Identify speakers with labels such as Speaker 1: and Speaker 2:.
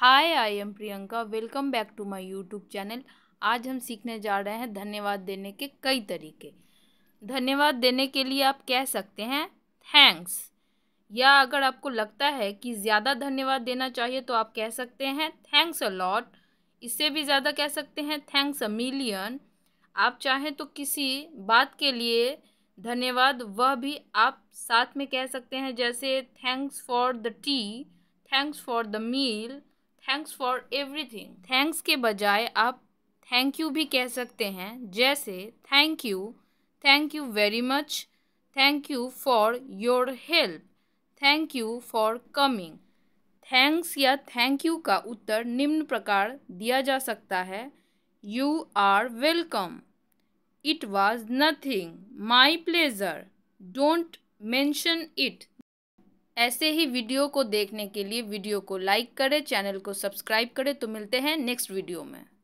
Speaker 1: hi I am Priyanka welcome back to my YouTube channel आज हम सीखने जा रहे हैं धन्यवाद देने के कई तरीके धन्यवाद देने के लिए आप कह सकते हैं थैंक्स या अगर आपको लगता है कि ज़्यादा धन्यवाद देना चाहिए तो आप कह सकते हैं थैंक्स अ लॉट इससे भी ज़्यादा कह सकते हैं थैंक्स अ मिलियन आप चाहें तो किसी बात के लिए धन्यवाद वह भी आप साथ में कह सकते हैं जैसे thanks for the tea thanks for the meal thanks for everything thanks के बजाय आप थैंक यू भी कह सकते हैं जैसे thank you thank you very much thank you for your help thank you for coming thanks या थैंक यू का उत्तर निम्न प्रकार दिया जा सकता है you are welcome it was nothing my pleasure don't mention it ऐसे ही वीडियो को देखने के लिए वीडियो को लाइक करें चैनल को सब्सक्राइब करें तो मिलते हैं नेक्स्ट वीडियो में